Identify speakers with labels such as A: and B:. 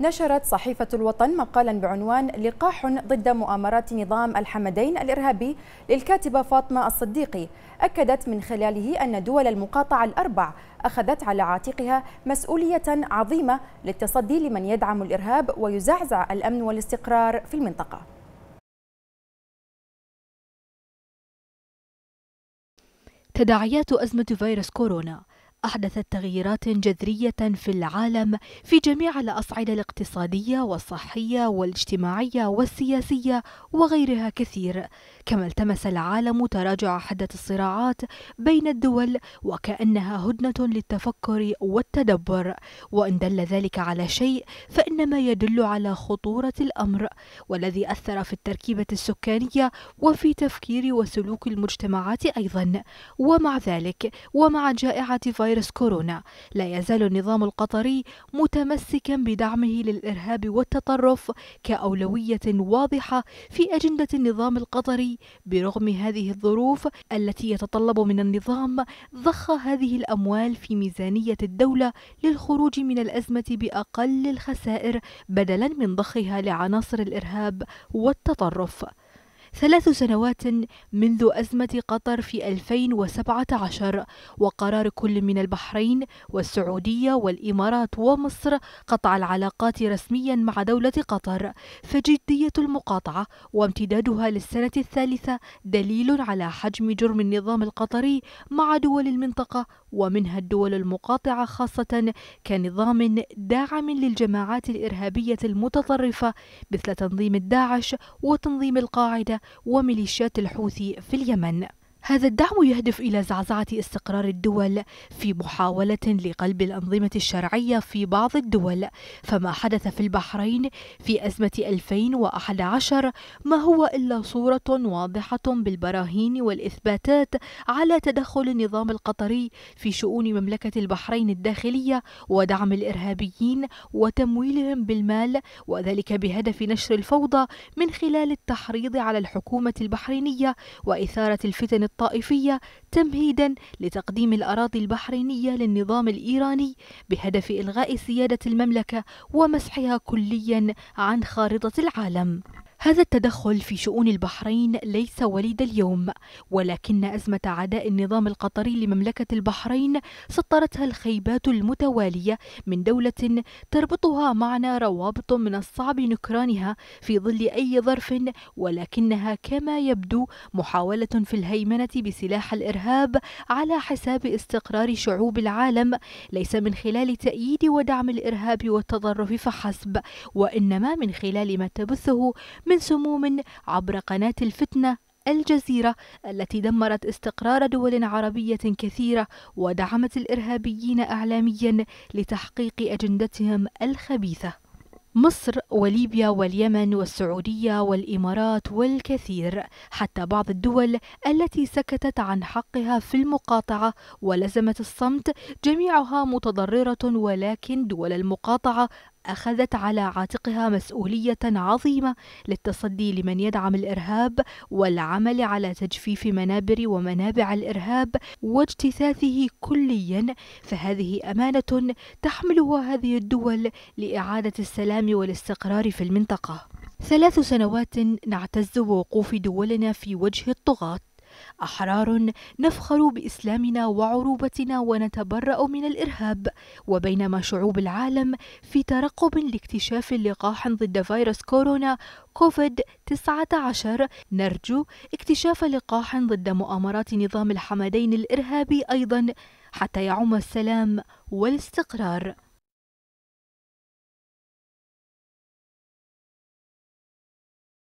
A: نشرت صحيفة الوطن مقالا بعنوان لقاح ضد مؤامرات نظام الحمدين الإرهابي للكاتبة فاطمة الصديقي أكدت من خلاله أن دول المقاطعة الأربع أخذت على عاتقها مسؤولية عظيمة للتصدي لمن يدعم الإرهاب ويزعزع الأمن والاستقرار في المنطقة تداعيات أزمة فيروس كورونا أحدثت تغييرات جذرية في العالم في جميع الأصعدة الاقتصادية والصحية والاجتماعية والسياسية وغيرها كثير، كما التمس العالم تراجع حدة الصراعات بين الدول وكأنها هدنة للتفكر والتدبر، وإن دل ذلك على شيء فإنما يدل على خطورة الأمر، والذي أثر في التركيبة السكانية وفي تفكير وسلوك المجتمعات أيضًا، ومع ذلك ومع جائعة فيروس فيروس كورونا لا يزال النظام القطري متمسكا بدعمه للإرهاب والتطرف كأولوية واضحة في أجندة النظام القطري برغم هذه الظروف التي يتطلب من النظام ضخ هذه الأموال في ميزانية الدولة للخروج من الأزمة بأقل الخسائر بدلا من ضخها لعناصر الإرهاب والتطرف ثلاث سنوات منذ أزمة قطر في 2017 وقرار كل من البحرين والسعودية والإمارات ومصر قطع العلاقات رسميا مع دولة قطر فجدية المقاطعة وامتدادها للسنة الثالثة دليل على حجم جرم النظام القطري مع دول المنطقة ومنها الدول المقاطعة خاصة كنظام داعم للجماعات الإرهابية المتطرفة مثل تنظيم الداعش وتنظيم القاعدة وميليشيات الحوثي في اليمن هذا الدعم يهدف إلى زعزعة استقرار الدول في محاولة لقلب الأنظمة الشرعية في بعض الدول فما حدث في البحرين في أزمة 2011 ما هو إلا صورة واضحة بالبراهين والإثباتات على تدخل النظام القطري في شؤون مملكة البحرين الداخلية ودعم الإرهابيين وتمويلهم بالمال وذلك بهدف نشر الفوضى من خلال التحريض على الحكومة البحرينية وإثارة الفتن الطائفية تمهيدا لتقديم الأراضي البحرينية للنظام الإيراني بهدف إلغاء سيادة المملكة ومسحها كليا عن خارطة العالم هذا التدخل في شؤون البحرين ليس وليد اليوم ولكن أزمة عداء النظام القطري لمملكة البحرين سطرتها الخيبات المتوالية من دولة تربطها معنا روابط من الصعب نكرانها في ظل أي ظرف ولكنها كما يبدو محاولة في الهيمنة بسلاح الإرهاب على حساب استقرار شعوب العالم ليس من خلال تأييد ودعم الإرهاب والتضرف فحسب وإنما من خلال ما تبثه من سموم عبر قناة الفتنة الجزيرة التي دمرت استقرار دول عربية كثيرة ودعمت الإرهابيين إعلاميا لتحقيق أجندتهم الخبيثة. مصر وليبيا واليمن والسعودية والإمارات والكثير حتى بعض الدول التي سكتت عن حقها في المقاطعة ولزمت الصمت جميعها متضررة ولكن دول المقاطعة أخذت على عاتقها مسؤولية عظيمة للتصدي لمن يدعم الإرهاب والعمل على تجفيف منابر ومنابع الإرهاب واجتثاثه كليا فهذه أمانة تحملها هذه الدول لإعادة السلام والاستقرار في المنطقة ثلاث سنوات نعتز بوقوف دولنا في وجه الطغاة أحرار نفخر بإسلامنا وعروبتنا ونتبرأ من الإرهاب وبينما شعوب العالم في ترقب لاكتشاف لقاح ضد فيروس كورونا كوفيد 19 نرجو اكتشاف لقاح ضد مؤامرات نظام الحمدين الإرهابي أيضا حتى يعم السلام والاستقرار